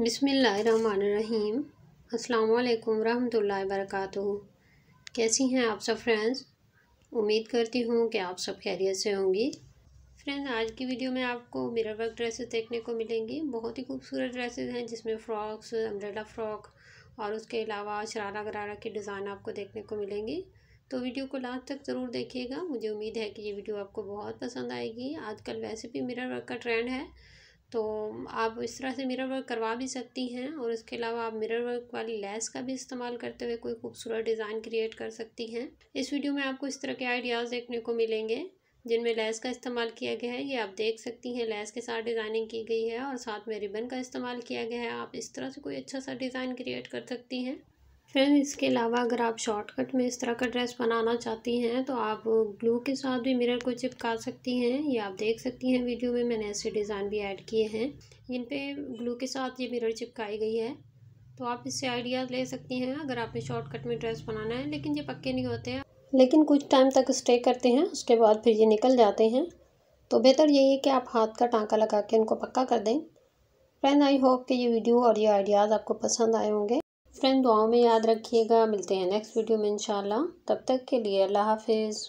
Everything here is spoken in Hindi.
बिसमीम अल्लाम रहमतुल्लाह वरक कैसी हैं आप सब फ्रेंड्स उम्मीद करती हूँ कि आप सब खैरियत से होंगी फ्रेंड्स आज की वीडियो में आपको मिरर वर्क ड्रेसेस देखने को मिलेंगी बहुत ही खूबसूरत ड्रेसेस हैं जिसमें फ़्रॉक्स अम्ब्रेला फ़्रॉक और उसके अलावा शरारा गरारा के डिज़ाइन आपको देखने को मिलेंगे तो वीडियो को लास्ट तक ज़रूर देखिएगा मुझे उम्मीद है कि ये वीडियो आपको बहुत पसंद आएगी आजकल वैसे भी मिरर वर्क का ट्रेंड है तो आप इस तरह से मिरर वर्क करवा भी सकती हैं और इसके अलावा आप मिरर वर्क वाली लेस का भी इस्तेमाल करते हुए कोई खूबसूरत डिज़ाइन क्रिएट कर सकती हैं इस वीडियो में आपको इस तरह के आइडियाज़ देखने को मिलेंगे जिनमें लेस का इस्तेमाल किया गया है ये आप देख सकती हैं लेस के साथ डिज़ाइनिंग की गई है और साथ में रिबन का इस्तेमाल किया गया है आप इस तरह से कोई अच्छा सा डिज़ाइन क्रिएट कर सकती हैं फ्रेंड इसके अलावा अगर आप शॉर्टकट में इस तरह का ड्रेस बनाना चाहती हैं तो आप ग्लू के साथ भी मिरर को चिपका सकती हैं ये आप देख सकती हैं वीडियो में मैंने ऐसे डिज़ाइन भी ऐड किए हैं इन पे ग्लू के साथ ये मिरर चिपकाई गई है तो आप इससे आइडियाज़ ले सकती हैं अगर आपने शॉर्टकट में ड्रेस बनाना है लेकिन ये पक्के नहीं होते हैं लेकिन कुछ टाइम तक स्टे करते हैं उसके बाद फिर ये निकल जाते हैं तो बेहतर यही है कि आप हाथ का टाँका लगा के उनको पक्का कर दें फ्रेंड आई होप कि ये वीडियो और ये आइडियाज़ आपको पसंद आए होंगे फ्रेंड दुआओं में याद रखिएगा मिलते हैं नेक्स्ट वीडियो में इंशाल्लाह तब तक के लिए अल्लाह हाफिज़